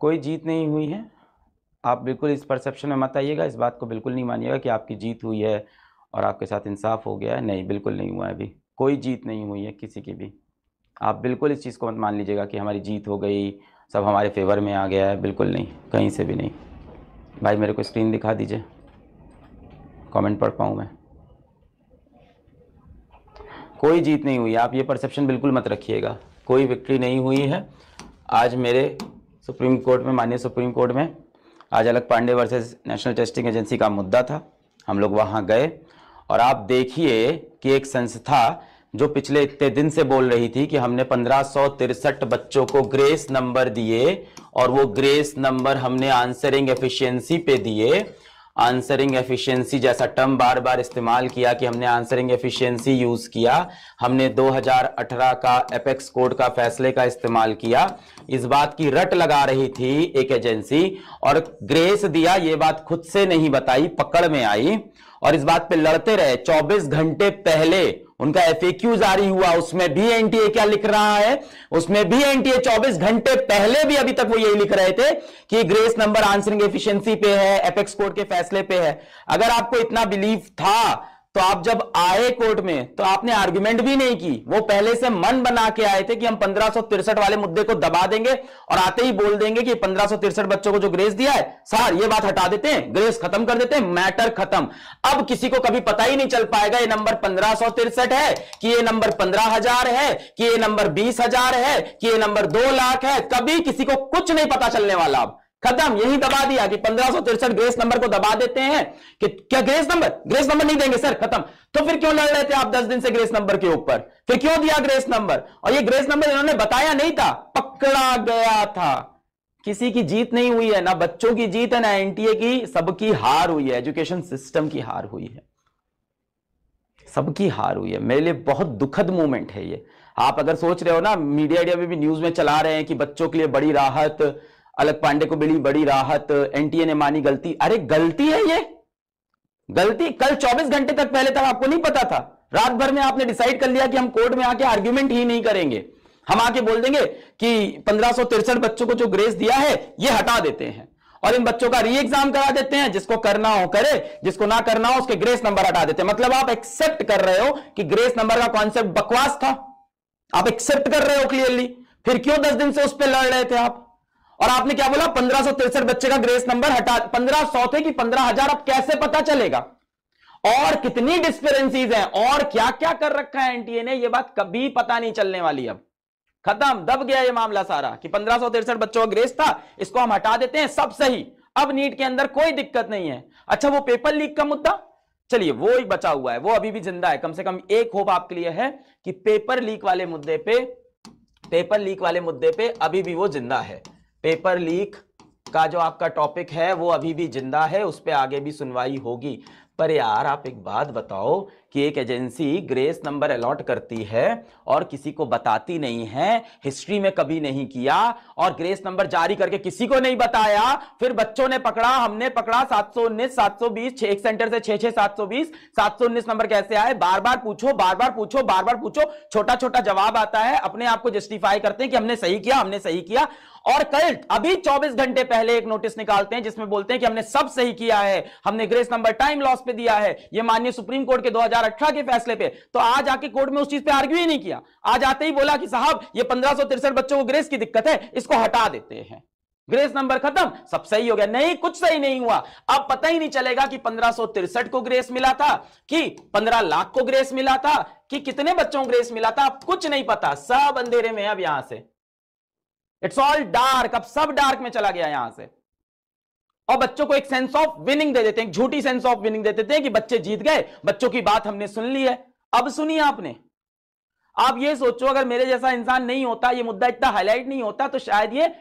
कोई जीत नहीं हुई है आप बिल्कुल इस परसेप्शन में मत आइएगा इस बात को बिल्कुल नहीं मानिएगा कि आपकी जीत हुई है और आपके साथ इंसाफ हो गया है नहीं बिल्कुल नहीं हुआ है अभी कोई जीत नहीं हुई है किसी की भी आप बिल्कुल इस चीज़ को मत मान लीजिएगा कि हमारी जीत हो गई सब हमारे फेवर में आ गया है बिल्कुल नहीं कहीं से भी नहीं भाई मेरे को स्क्रीन दिखा दीजिए कमेंट पढ़ पाऊँ मैं कोई जीत नहीं हुई आप ये परसेप्शन बिल्कुल मत रखिएगा कोई विक्ट्री नहीं हुई है आज मेरे सुप्रीम कोर्ट में माननीय सुप्रीम कोर्ट में आज अलग Pandey versus national testing agency का मुद्दा था हम लोग वहां गए और आप देखिए कि एक संस्था जो पिछले इतने दिन से बोल रही थी कि हमने पंद्रह बच्चों को ग्रेस नंबर दिए और वो ग्रेस नंबर हमने आंसरिंग एफिशिएंसी पे दिए आंसरिंग एफिशिएंसी जैसा टर्म बार बार इस्तेमाल किया कि हमने आंसरिंग एफिशिएंसी यूज किया हमने 2018 का एपेक्स कोड का फैसले का इस्तेमाल किया इस बात की रट लगा रही थी एक एजेंसी और ग्रेस दिया ये बात खुद से नहीं बताई पकड़ में आई और इस बात पे लड़ते रहे 24 घंटे पहले उनका क्यू जारी हुआ उसमें भी एनटीए क्या लिख रहा है उसमें भी एनटीए 24 घंटे पहले भी अभी तक वो यही लिख रहे थे कि ग्रेस नंबर आंसरिंग एफिशिएंसी पे है एपेक्स कोर्ट के फैसले पे है अगर आपको इतना बिलीव था तो आप जब आए कोर्ट में तो आपने आर्ग्यूमेंट भी नहीं की वो पहले से मन बना के आए थे कि हम पंद्रह वाले मुद्दे को दबा देंगे और आते ही बोल देंगे कि पंद्रह बच्चों को जो ग्रेस दिया है सर ये बात हटा देते हैं ग्रेस खत्म कर देते हैं मैटर खत्म अब किसी को कभी पता ही नहीं चल पाएगा ये नंबर पंद्रह है कि ये नंबर पंद्रह हजार है कि ये नंबर बीस हजार है कि ये नंबर दो लाख है कभी किसी को कुछ नहीं पता चलने वाला अब खत्म यही दबा दिया कि पंद्रह सौ तिरसठ ग्रेस नंबर को दबा देते हैं कि क्या ग्रेस नंबर ग्रेस नंबर नहीं देंगे सर खत्म तो फिर क्यों लड़ रहे थे आप 10 दिन से ग्रेस नंबर के ऊपर फिर क्यों दिया ग्रेस नंबर और ये ग्रेस नंबर इन्होंने बताया नहीं था पकड़ा गया था किसी की जीत नहीं हुई है ना बच्चों की जीत है ना एनटीए की सबकी हार हुई है एजुकेशन सिस्टम की हार हुई है सबकी हार हुई है मेरे लिए बहुत दुखद मूवमेंट है ये आप अगर सोच रहे हो ना मीडिया में भी न्यूज में चला रहे हैं कि बच्चों के लिए बड़ी राहत अलग पांडे को मिली बड़ी राहत एनटीए ने मानी गलती अरे गलती है ये गलती कल 24 घंटे तक पहले तक आपको नहीं पता था रात भर में आपने डिसाइड कर लिया कि हम कोर्ट में आके आर्ग्यूमेंट ही नहीं करेंगे हम आके बोल देंगे कि पंद्रह बच्चों को जो ग्रेस दिया है ये हटा देते हैं और इन बच्चों का री एग्जाम करा देते हैं जिसको करना हो करे जिसको ना करना हो उसके ग्रेस नंबर हटा देते हैं मतलब आप एक्सेप्ट कर रहे हो कि ग्रेस नंबर का कॉन्सेप्ट बकवास था आप एक्सेप्ट कर रहे हो क्लियरली फिर क्यों दस दिन से उस पर लड़ रहे थे आप और आपने क्या बोला पंद्रह बच्चे का ग्रेस नंबर हटा पंद्रह सौ थे कि पंद्रह हजार अब कैसे पता चलेगा और कितनी डिस्पेरेंसीज हैं और क्या क्या कर रखा है एनटीए ने यह बात कभी पता नहीं चलने वाली अब खत्म दब गया ये मामला सारा कि पंद्रह बच्चों का ग्रेस था इसको हम हटा देते हैं सब सही अब नीट के अंदर कोई दिक्कत नहीं है अच्छा वो पेपर लीक का मुद्दा चलिए वो ही बचा हुआ है वो अभी भी जिंदा है कम से कम एक होप आपके लिए है कि पेपर लीक वाले मुद्दे पे पेपर लीक वाले मुद्दे पे अभी भी वो जिंदा है पेपर लीक का जो आपका टॉपिक है वो अभी भी जिंदा है उस पर आगे भी सुनवाई होगी पर यार आप एक बात बताओ कि एक एजेंसी ग्रेस नंबर अलॉट करती है और किसी को बताती नहीं है हिस्ट्री में कभी नहीं किया और ग्रेस नंबर जारी करके किसी को नहीं बताया फिर बच्चों ने पकड़ा हमने पकड़ा सात सौ उन्नीस सात सौ बीस एक सेंटर से छह छह सात सौ बीस सात सौ उन्नीस नंबर कैसे आए बार बार पूछो बार बार पूछो बार बार पूछो छोटा छोटा जवाब आता है अपने आप को जस्टिफाई करते हैं कि हमने सही किया हमने सही किया और कल अभी 24 घंटे पहले एक नोटिस निकालते हैं जिसमें बोलते हैं कि हमने सब सही किया है हमने ग्रेस नंबर टाइम लॉस पे दिया है यह माननीय सुप्रीम कोर्ट के 2018 के फैसले पे तो आज आके कोर्ट में उस चीज पे आर्ग्यू ही नहीं किया आज आते ही बोला कि साहब ये पंद्रह बच्चों को ग्रेस की दिक्कत है इसको हटा देते हैं ग्रेस नंबर खत्म सब सही हो गया नहीं कुछ सही नहीं हुआ अब पता ही नहीं चलेगा कि पंद्रह को ग्रेस मिला था कि 15 लाख को ग्रेस मिला था कि कितने बच्चों को ग्रेस मिला था अब कुछ नहीं पता सब अंधेरे में अब यहां से इट्स ऑल डार्क अब सब डार्क में चला गया यहां से और बच्चों को एक सेंस ऑफ विनिंग दे देते हैं झूठी सेंस ऑफ विनिंग दे देते हैं कि बच्चे जीत गए बच्चों की बात हमने सुन ली है अब सुनिए आपने आप ये सोचो अगर मेरे जैसा इंसान नहीं होता ये मुद्दा इतना हाईलाइट नहीं होता तो शायद ये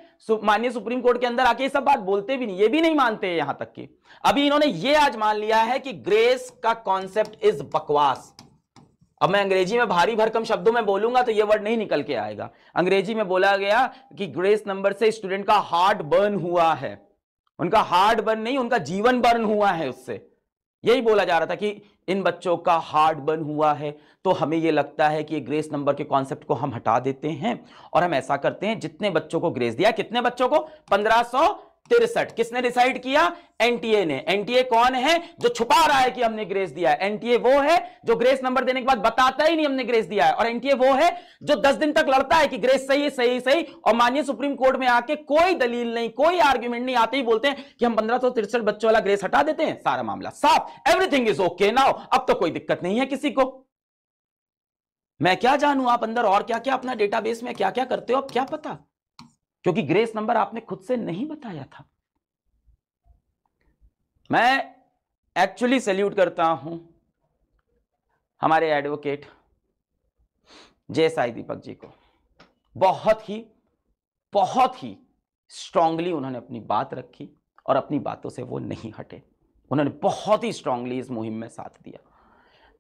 माननीय सुप्रीम कोर्ट के अंदर आके ये सब बात बोलते भी नहीं ये भी नहीं मानते यहां तक कि अभी इन्होंने ये आज मान लिया है कि ग्रेस का कॉन्सेप्ट इज बकवास अब मैं अंग्रेजी में भारी भरकम शब्दों में बोलूंगा तो ये वर्ड नहीं निकल के आएगा अंग्रेजी में बोला गया कि ग्रेस नंबर से स्टूडेंट का हार्ट बर्न हुआ है उनका हार्ड बर्न नहीं उनका जीवन बर्न हुआ है उससे यही बोला जा रहा था कि इन बच्चों का हार्ड बर्न हुआ है तो हमें यह लगता है कि ग्रेस नंबर के कॉन्सेप्ट को हम हटा देते हैं और हम ऐसा करते हैं जितने बच्चों को ग्रेस दिया कितने बच्चों को पंद्रह तिरसठ किसने डिसाइड किया एनटीए ने एनटीए कौन है जो छुपा रहा है कि हमने ग्रेस दिया है एनटीए वो है जो ग्रेस नंबर देने के बाद बताता ही नहीं हमने ग्रेस दिया है और एनटीए वो है जो दस दिन तक लड़ता है कि ग्रेस सही है सही सही और माननीय सुप्रीम कोर्ट में आके कोई दलील नहीं कोई आर्ग्यूमेंट नहीं आते ही बोलते हैं कि हम पंद्रह सौ तिरसठ बच्चों वाला ग्रेस हटा देते हैं सारा मामला साफ एवरीथिंग इज ओके नाउ अब तो कोई दिक्कत नहीं है किसी को मैं क्या जानू आप अंदर और क्या क्या अपना डेटाबेस में क्या क्या करते हो अब क्या पता क्योंकि ग्रेस नंबर आपने खुद से नहीं बताया था मैं एक्चुअली सैल्यूट करता हूं हमारे एडवोकेट जय साई दीपक जी को बहुत ही बहुत ही स्ट्रांगली उन्होंने अपनी बात रखी और अपनी बातों से वो नहीं हटे उन्होंने बहुत ही स्ट्रांगली इस मुहिम में साथ दिया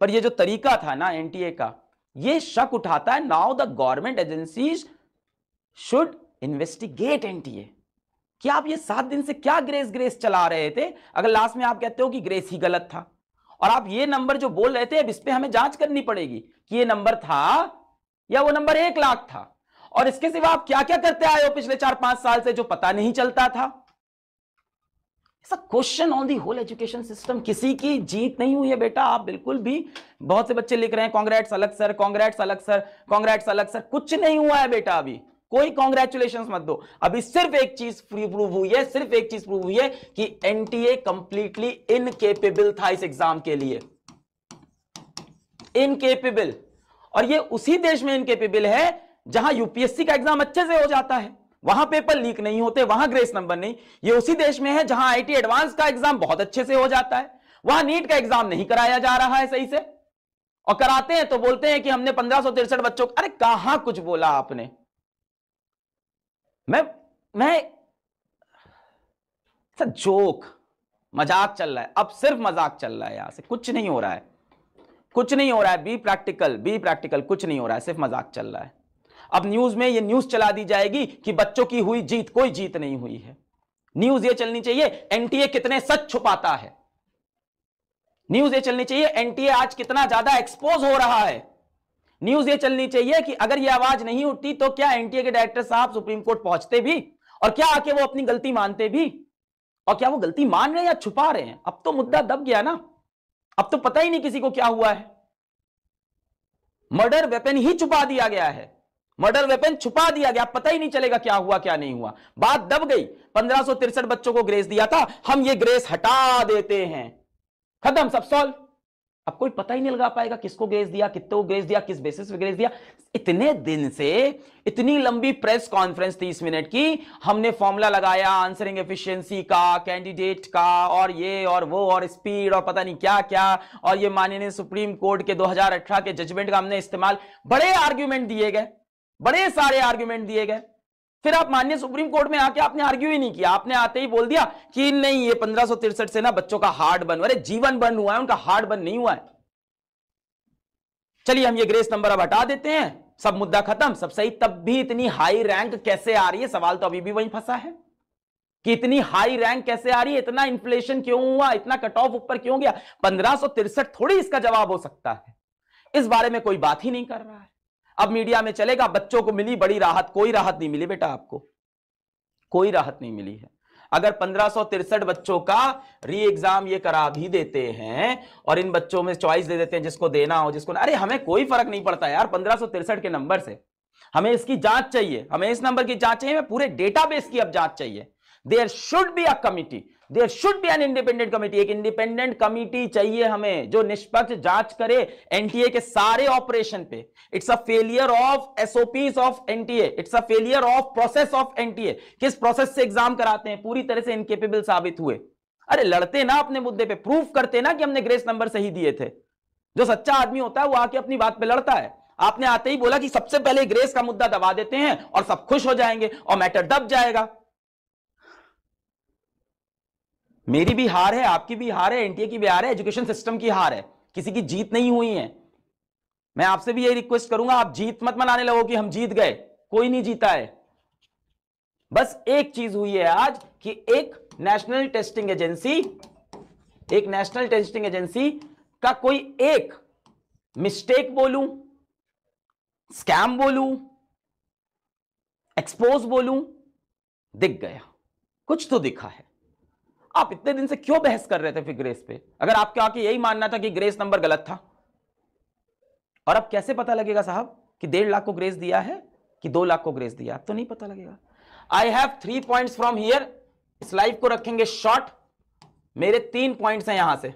पर ये जो तरीका था ना एनटीए का ये शक उठाता है now the government agencies should investigate NTA कि आप ये सात दिन से क्या ग्रेस ग्रेस चला रहे थे अगर लास्ट में आप कहते हो कि ग्रेस ही गलत था और आप ये नंबर जो बोल रहे थे अब इस पर हमें जांच करनी पड़ेगी कि ये नंबर था या वो नंबर एक लाख था और इसके सिवा आप क्या क्या करते आए हो पिछले चार पांच साल से जो पता नहीं चलता था question on the whole education system किसी की जीत नहीं हुई है बेटा आप बिल्कुल भी बहुत से बच्चे लिख रहे हैं कांग्रेट्स अलग सर कांग्रेट्स अलग सर कांग्रेट्स अलग सर कुछ नहीं हुआ है बेटा अभी कोई कॉन्ग्रेचुलेशन मत दो अभी सिर्फ एक चीज प्रूव हुई है सिर्फ एक चीज प्रूव हुई है कि एनटीए कंप्लीटली इनकेपेबल था इस एग्जाम के लिए इनकेपेबल और ये उसी देश में इनकेपेबल है जहां यूपीएससी का एग्जाम अच्छे से हो जाता है वहां पेपर लीक नहीं होते वहां ग्रेस नंबर नहीं ये उसी देश में है जहां आईटी एडवांस का एग्जाम बहुत अच्छे से हो जाता है वहां नीट का एग्जाम नहीं कराया जा रहा है सही से और कराते हैं तो बोलते हैं कि हमने पंद्रह बच्चों अरे कहा कुछ बोला आपने मैं मैं सर जोक मजाक चल रहा है अब सिर्फ मजाक चल रहा है यहां से कुछ नहीं हो रहा है कुछ नहीं हो रहा है बी प्रैक्टिकल बी प्रैक्टिकल कुछ नहीं हो रहा है सिर्फ मजाक चल रहा है अब न्यूज में ये न्यूज चला दी जाएगी कि बच्चों की हुई जीत कोई जीत नहीं हुई है न्यूज ये चलनी चाहिए एनटीए कितने सच छुपाता है न्यूज ये चलनी चाहिए एनटीए आज कितना ज्यादा एक्सपोज हो रहा है न्यूज ये चलनी चाहिए कि अगर ये आवाज नहीं उठती तो क्या एनटीए के डायरेक्टर साहब सुप्रीम कोर्ट पहुंचते भी और क्या आके वो अपनी गलती मानते भी और क्या वो गलती मान रहे हैं या छुपा रहे हैं अब तो मुद्दा दब गया ना अब तो पता ही नहीं किसी को क्या हुआ है मर्डर वेपन ही छुपा दिया गया है मर्डर वेपन छुपा दिया गया पता ही नहीं चलेगा क्या हुआ क्या नहीं हुआ बात दब गई पंद्रह बच्चों को ग्रेस दिया था हम ये ग्रेस हटा देते हैं खत्म सब सॉल्व अब कोई पता ही नहीं लगा पाएगा किसको ग्रेस दिया कितने ग्रेस दिया किस बेसिस पे ग्रेस दिया इतने दिन से इतनी लंबी प्रेस कॉन्फ्रेंस तीस मिनट की हमने फॉर्मूला लगाया आंसरिंग एफिशिएंसी का कैंडिडेट का और ये और वो और स्पीड और पता नहीं क्या क्या और ये माननीय सुप्रीम कोर्ट के अठारह के जजमेंट का हमने इस्तेमाल बड़े आर्ग्यूमेंट दिए गए बड़े सारे आर्ग्यूमेंट दिए गए फिर आप मान्य सुप्रीम कोर्ट में आके आपने आर्ग्यू ही नहीं किया आपने आते ही बोल दिया कि नहीं ये पंद्रह से ना बच्चों का हार्ड बन अरे जीवन बन हुआ है उनका हार्ड बन नहीं हुआ है चलिए हम ये ग्रेस नंबर अब हटा देते हैं सब मुद्दा खत्म सब सही तब भी इतनी हाई रैंक कैसे आ रही है सवाल तो अभी भी वहीं फंसा है कि इतनी हाई रैंक कैसे आ रही है इतना इन्फ्लेशन क्यों हुआ इतना कट ऑफ ऊपर क्यों गया पंद्रह थोड़ी इसका जवाब हो सकता है इस बारे में कोई बात ही नहीं कर रहा है अब मीडिया में चलेगा बच्चों को मिली बड़ी राहत कोई राहत नहीं मिली बेटा आपको कोई राहत नहीं मिली है अगर पंद्रह बच्चों का री एग्जाम ये करा भी देते हैं और इन बच्चों में चॉइस दे देते हैं जिसको देना हो जिसको अरे हमें कोई फर्क नहीं पड़ता यार पंद्रह के नंबर से हमें इसकी जांच चाहिए हमें इस नंबर की जांच चाहिए हमें पूरे डेटाबेस की अब जांच चाहिए there should be a committee there should be an independent committee एक इंडिपेंडेंट कमेटी चाहिए हमें जो निष्पक्ष जांच करे एनटीए के सारे ऑपरेशन पे it's a failure of SOP of NTA it's a failure of process of NTA किस प्रोसेस से एग्जाम कराते हैं पूरी तरह से इनकेपेबल साबित हुए अरे लड़ते ना अपने मुद्दे पे प्रूफ करते ना कि हमने ग्रेस नंबर सही दिए थे जो सच्चा आदमी होता है वो आके अपनी बात पे लड़ता है आपने आते ही बोला कि सबसे पहले ग्रेस का मुद्दा दबा देते हैं और सब खुश हो जाएंगे और मैटर दब जाएगा मेरी भी हार है आपकी भी हार है एनटीए की भी हार है एजुकेशन सिस्टम की हार है किसी की जीत नहीं हुई है मैं आपसे भी यही रिक्वेस्ट करूंगा आप जीत मत मनाने लगो कि हम जीत गए कोई नहीं जीता है बस एक चीज हुई है आज कि एक नेशनल टेस्टिंग एजेंसी एक नेशनल टेस्टिंग एजेंसी का कोई एक मिस्टेक बोलूं स्कैम बोलूं एक्सपोज बोलूं दिख गया कुछ तो दिखा है आप इतने दिन से क्यों बहस कर रहे थे फिर ग्रेस पे अगर आपके आके यही मानना था कि ग्रेस नंबर गलत था और अब कैसे पता लगेगा साहब कि डेढ़ लाख को ग्रेस दिया है कि दो लाख को ग्रेस दिया तो नहीं पता लगेगा I have three point from here इस लाइफ को रखेंगे शॉर्ट मेरे तीन पॉइंट्स हैं यहां से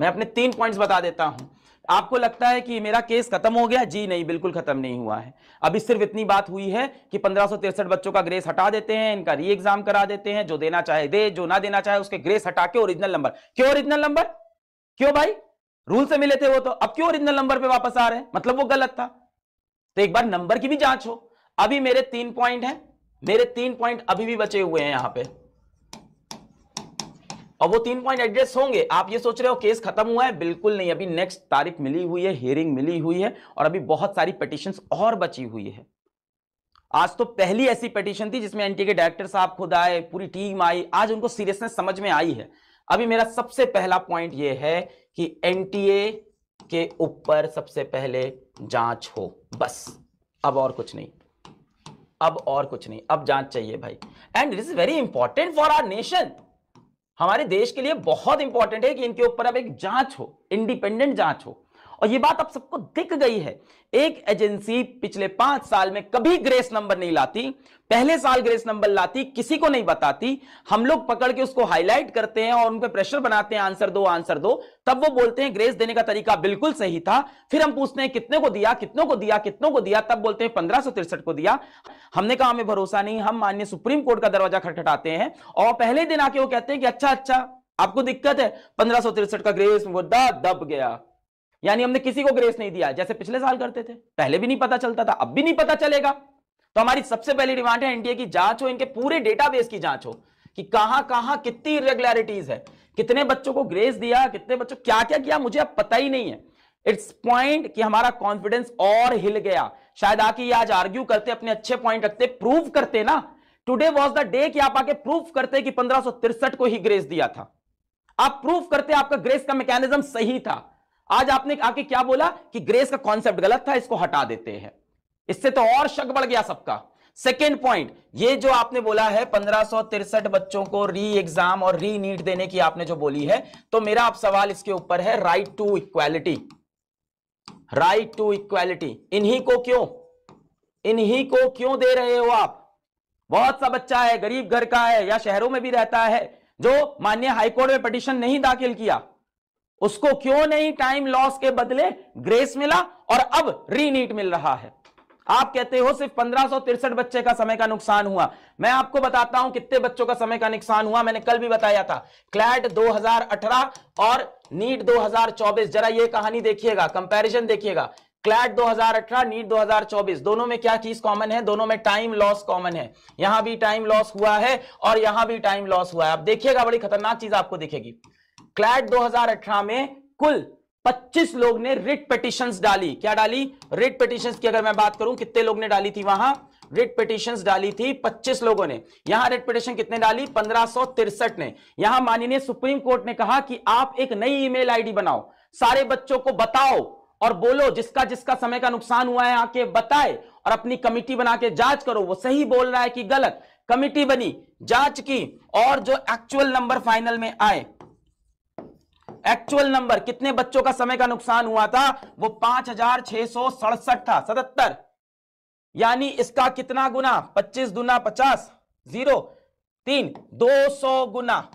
मैं अपने तीन पॉइंट्स बता देता हूं आपको लगता है कि मेरा केस खत्म हो गया जी नहीं बिल्कुल खत्म नहीं हुआ है अभी सिर्फ इतनी बात हुई है कि पंद्रह बच्चों का ग्रेस हटा देते हैं इनका री एग्जाम करा देते हैं जो देना चाहे दे जो ना देना चाहे उसके ग्रेस हटा के ओरिजिनल नंबर क्यों ओरिजिनल नंबर क्यों भाई रूल से मिले थे वो तो अब क्यों ओरिजिनल नंबर पर वापस आ रहे हैं मतलब वो गलत था तो एक बार नंबर की भी जांच हो अभी मेरे तीन पॉइंट है मेरे तीन पॉइंट अभी भी बचे हुए हैं यहां पर अब वो तीन पॉइंट एड्रेस होंगे आप ये सोच रहे हो केस खत्म हुआ है बिल्कुल नहीं अभी नेक्स्ट तारीख मिली हुई है हियरिंग मिली हुई है और अभी बहुत सारी पिटिशन और बची हुई है आज तो पहली ऐसी पिटिशन थी जिसमें एनटीए के डायरेक्टर साहब खुद आए पूरी टीम आई आज उनको सीरियसनेस समझ में आई है अभी मेरा सबसे पहला पॉइंट यह है कि एनटीए के ऊपर सबसे पहले जांच हो बस अब और कुछ नहीं अब और कुछ नहीं अब जांच चाहिए भाई and this is very important for our nation हमारे देश के लिए बहुत इंपॉर्टेंट है कि इनके ऊपर अब एक जांच हो इंडिपेंडेंट जांच हो और ये बात आप सबको दिख गई है एक एजेंसी पिछले पांच साल में कभी ग्रेस नंबर नहीं लाती पहले साल ग्रेस नंबर लाती किसी को नहीं बताती हम लोग पकड़ के उसको हाईलाइट करते हैं और उन पर प्रेशर बनाते हैं आंसर दो आंसर दो तब वो बोलते हैं ग्रेस देने का तरीका बिल्कुल सही था फिर हम पूछते हैं कितने को दिया कितनों को दिया कितनों को दिया तब बोलते हैं पंद्रह को दिया हमने कहा हमें भरोसा नहीं हम मान्य सुप्रीम कोर्ट का दरवाजा खटखटाते हैं और पहले दिन आके वो कहते हैं कि अच्छा अच्छा आपको दिक्कत है पंद्रह का ग्रेस मुद्दा दब गया यानी हमने किसी को ग्रेस नहीं दिया जैसे पिछले साल करते थे पहले भी नहीं पता चलता था अब भी नहीं पता चलेगा तो हमारी सबसे पहली डिमांड है एनडीए की जांच हो इनके पूरे डेटाबेस की जांच हो कि कहां कहां कितनी इरेगुलरिटीज है कितने बच्चों को ग्रेस दिया कितने बच्चों क्या क्या किया मुझे अब पता ही नहीं है इट्स पॉइंट कि हमारा कॉन्फिडेंस और हिल गया शायद आके ये आज आर्ग्यू करते अपने अच्छे पॉइंट रखते प्रूव करते ना टुडे वॉज द डे कि आप आके प्रूफ करते कि पंद्रह को ही ग्रेस दिया था आप प्रूफ करते आपका ग्रेस का मैकेनिज्म सही था आज आपने आके क्या बोला कि ग्रेस का कॉन्सेप्ट गलत था इसको हटा देते हैं इससे तो और शक बढ़ गया सबका सेकेंड पॉइंट ये जो आपने बोला है पंद्रह बच्चों को री एग्जाम और री नीट देने की आपने जो बोली है तो मेरा आप सवाल इसके ऊपर है right to equality right to equality इन्हीं को क्यों इन्हीं को क्यों दे रहे हो आप बहुत सा बच्चा है गरीब घर का है या शहरों में भी रहता है जो मान्य हाईकोर्ट में पटिशन नहीं दाखिल किया उसको क्यों नहीं टाइम लॉस के बदले ग्रेस मिला और अब रीनीट मिल रहा है आप कहते हो सिर्फ पंद्रह बच्चे का समय का नुकसान हुआ मैं आपको बताता हूं कितने बच्चों का समय का नुकसान हुआ मैंने कल भी बताया था क्लैट 2018 और नीट 2024 जरा ये कहानी देखिएगा कंपैरिजन देखिएगा क्लैट 2018 नीट 2024 दोनों में क्या चीज कॉमन है दोनों में टाइम लॉस कॉमन है यहां भी टाइम लॉस हुआ है और यहां भी टाइम लॉस हुआ है आप देखिएगा बड़ी खतरनाक चीज आपको दिखेगी क्लैट 2018 में कुल 25 लोग ने रिट पिटिशन डाली क्या डाली रिट पिटिशन की अगर मैं बात करूं कितने लोग ने डाली थी वहां रिट पिटिशन डाली थी 25 लोगों ने यहां रिट पिटिशन कितने डाली पंद्रह ने यहां माननीय सुप्रीम कोर्ट ने कहा कि आप एक नई ईमेल आईडी बनाओ सारे बच्चों को बताओ और बोलो जिसका जिसका समय का नुकसान हुआ है आके बताए और अपनी कमिटी बना के जांच करो वो सही बोल रहा है कि गलत कमिटी बनी जांच की और जो एक्चुअल नंबर फाइनल में आए एक्चुअल नंबर कितने बच्चों का समय का नुकसान हुआ था वो पांच हजार छह सौ सड़सठ था सतहत्तर यानी इसका कितना गुना पच्चीस गुना पचास जीरो तीन दो सौ गुना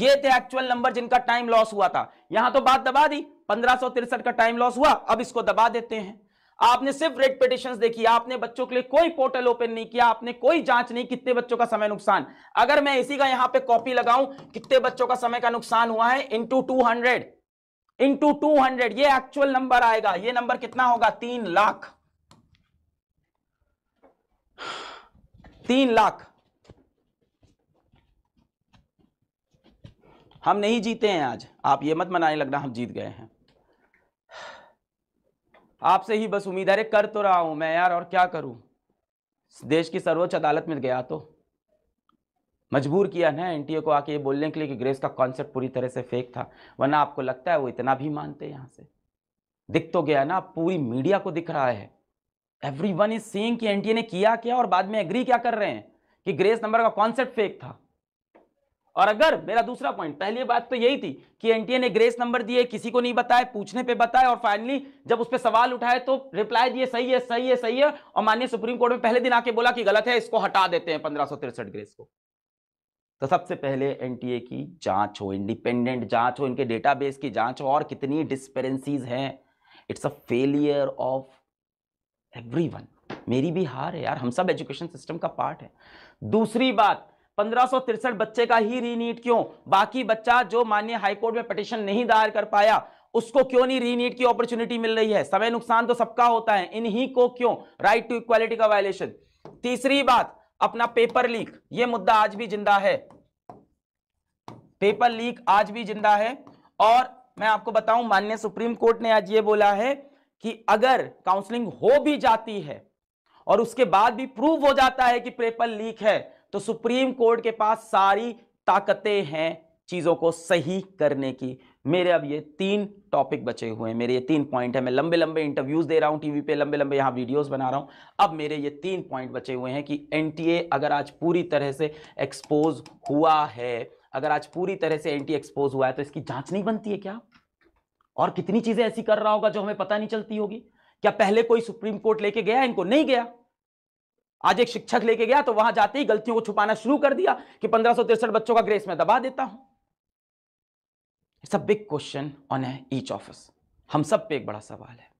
ये थे एक्चुअल नंबर जिनका टाइम लॉस हुआ था यहां तो बात दबा दी पंद्रह का टाइम लॉस हुआ अब इसको दबा देते हैं आपने सिर्फ रेट पिटिशन देखी आपने बच्चों के लिए कोई पोर्टल ओपन नहीं किया आपने कोई जांच नहीं कितने बच्चों का समय नुकसान अगर मैं इसी का यहां पे कॉपी लगाऊं कितने बच्चों का समय का नुकसान हुआ है into two hundred into two hundred ये एक्चुअल नंबर आएगा ये नंबर कितना होगा तीन लाख तीन लाख हम नहीं जीते हैं आज आप ये मत मनाने लगना हम जीत गए हैं आपसे ही बस उम्मीद है अरे कर तो रहा हूं मैं यार और क्या करूं देश की सर्वोच्च अदालत में गया तो मजबूर किया ना एनटीए को आके ये बोलने के लिए कि ग्रेस का कॉन्सेप्ट पूरी तरह से फेक था वरना आपको लगता है वो इतना भी मानते यहां से दिख तो गया ना पूरी मीडिया को दिख रहा है every one is seeing NTA ने किया क्या और बाद में एग्री क्या कर रहे हैं कि ग्रेस नंबर का कॉन्सेप्ट फेक था और अगर मेरा दूसरा पॉइंट पहली बात तो यही थी कि एनटीए ने ग्रेस नंबर दिए किसी को नहीं बताया पूछने पे बताया और फाइनली जब उस पर सवाल उठाए तो रिप्लाई दिए सही है सही है सही है और माननीय सुप्रीम कोर्ट में पहले दिन आके बोला कि गलत है इसको हटा देते हैं पंद्रह ग्रेस को तो सबसे पहले एनटीए की जांच हो इंडिपेंडेंट जांच हो इनके डेटाबेस की जांच हो और कितनी डिस्पेरेंसीज हैं it's a failure of everyone मेरी भी हार है यार हम सब एजुकेशन सिस्टम का पार्ट है दूसरी बात पंद्रह बच्चे का ही रीनीट क्यों बाकी बच्चा जो मान्य हाईकोर्ट में पटिशन नहीं दायर कर पाया उसको क्यों नहीं रीनीट की अपॉर्चुनिटी मिल रही है समय नुकसान तो सबका होता है इन्हीं को क्यों राइट टू इक्वालिटी का वायलेशन तीसरी बात अपना पेपर लीक ये मुद्दा आज भी जिंदा है पेपर लीक आज भी जिंदा है और मैं आपको बताऊं माननीय सुप्रीम कोर्ट ने आज ये बोला है कि अगर काउंसलिंग हो भी जाती है और उसके बाद भी प्रूव हो जाता है कि पेपर लीक है तो सुप्रीम कोर्ट के पास सारी ताकतें हैं चीज़ों को सही करने की मेरे अब ये तीन टॉपिक बचे हुए हैं मेरे ये तीन पॉइंट है मैं लंबे लंबे इंटरव्यूज़ दे रहा हूं टीवी पे लंबे लंबे यहां वीडियोस बना रहा हूं अब मेरे ये तीन पॉइंट बचे हुए हैं कि एनटीए अगर आज पूरी तरह से एक्सपोज हुआ है अगर आज पूरी तरह से एनटीए एक्सपोज हुआ है तो इसकी जांच नहीं बनती है क्या और कितनी चीज़ें ऐसी कर रहा होगा जो हमें पता नहीं चलती होगी क्या पहले कोई सुप्रीम कोर्ट लेके गया इनको नहीं गया आज एक शिक्षक लेके गया तो वहां जाते ही गलतियों को छुपाना शुरू कर दिया कि पंद्रह बच्चों का ग्रेस में दबा देता हूं it's a big question on each office हम सब पे एक बड़ा सवाल है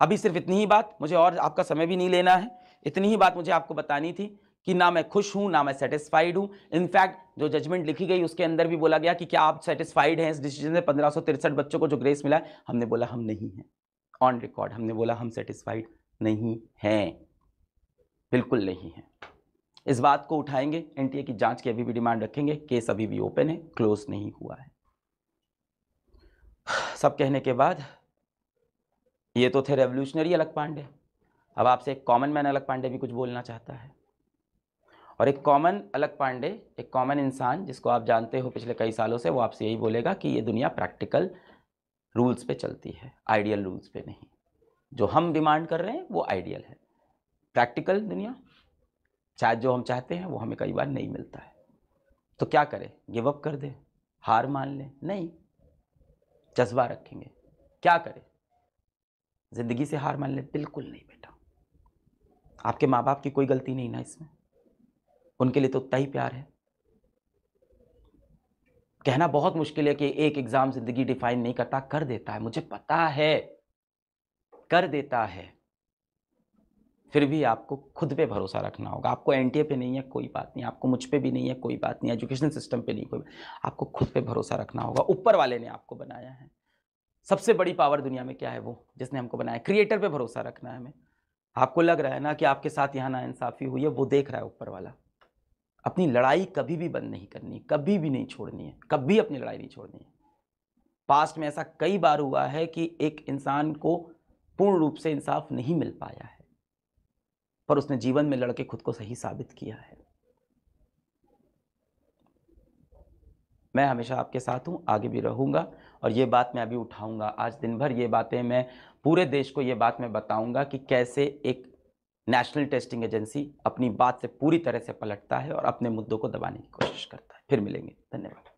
अभी सिर्फ इतनी ही बात मुझे और आपका समय भी नहीं लेना है इतनी ही बात मुझे आपको बतानी थी कि ना मैं खुश हूं ना मैं सेटिस्फाइड हूं इनफैक्ट जो जजमेंट लिखी गई उसके अंदर भी बोला गया कि क्या आप सेटिस्फाइड हैं इस डिसीजन से पंद्रह बच्चों को जो ग्रेस मिला है हमने बोला हम नहीं हैं ऑन रिकॉर्ड हमने बोला हम सेटिस्फाइड नहीं हैं बिल्कुल नहीं है इस बात को उठाएंगे एनटीए की जांच की अभी भी डिमांड रखेंगे केस अभी भी ओपन है क्लोज नहीं हुआ है सब कहने के बाद ये तो थे रेवोल्यूशनरी अलग पांडे अब आपसे एक कॉमन मैन अलग पांडे भी कुछ बोलना चाहता है और एक कॉमन अलग पांडे एक कॉमन इंसान जिसको आप जानते हो पिछले कई सालों से वो आपसे यही बोलेगा कि ये दुनिया प्रैक्टिकल रूल्स पे चलती है आइडियल रूल्स पे नहीं जो हम डिमांड कर रहे हैं वो आइडियल है प्रैक्टिकल दुनिया चाहे जो हम चाहते हैं वो हमें कई बार नहीं मिलता है तो क्या करें गिव अप कर दें हार मान लें नहीं जज्बा रखेंगे क्या करें ज़िंदगी से हार मान लें बिल्कुल नहीं बेटा आपके माँ बाप की कोई गलती नहीं ना इसमें उनके लिए तो उतना ही प्यार है कहना बहुत मुश्किल है कि एक एग्ज़ाम ज़िंदगी डिफाइन नहीं करता कर देता है मुझे पता है कर देता है फिर भी आपको खुद पे भरोसा रखना होगा आपको एन पे नहीं है कोई बात नहीं आपको मुझ पे भी नहीं है कोई बात नहीं एजुकेशन सिस्टम पे नहीं कोई आपको खुद पे भरोसा रखना होगा ऊपर वाले ने आपको बनाया है सबसे बड़ी पावर दुनिया में क्या है वो जिसने हमको बनाया क्रिएटर पे भरोसा रखना है हमें आपको लग रहा है ना कि आपके साथ यहाँ ना इंसाफ़ी हुई है वो देख रहा है ऊपर वाला अपनी लड़ाई कभी भी बंद नहीं करनी कभी भी नहीं छोड़नी है कभी अपनी लड़ाई नहीं छोड़नी है पास्ट में ऐसा कई बार हुआ है कि एक इंसान को पूर्ण रूप से इंसाफ नहीं मिल पाया है पर उसने जीवन में लड़के खुद को सही साबित किया है मैं हमेशा आपके साथ हूं आगे भी रहूंगा और ये बात मैं अभी उठाऊंगा आज दिन भर ये बातें मैं पूरे देश को ये बात मैं बताऊंगा कि कैसे एक नेशनल टेस्टिंग एजेंसी अपनी बात से पूरी तरह से पलटता है और अपने मुद्दों को दबाने की कोशिश करता है फिर मिलेंगे धन्यवाद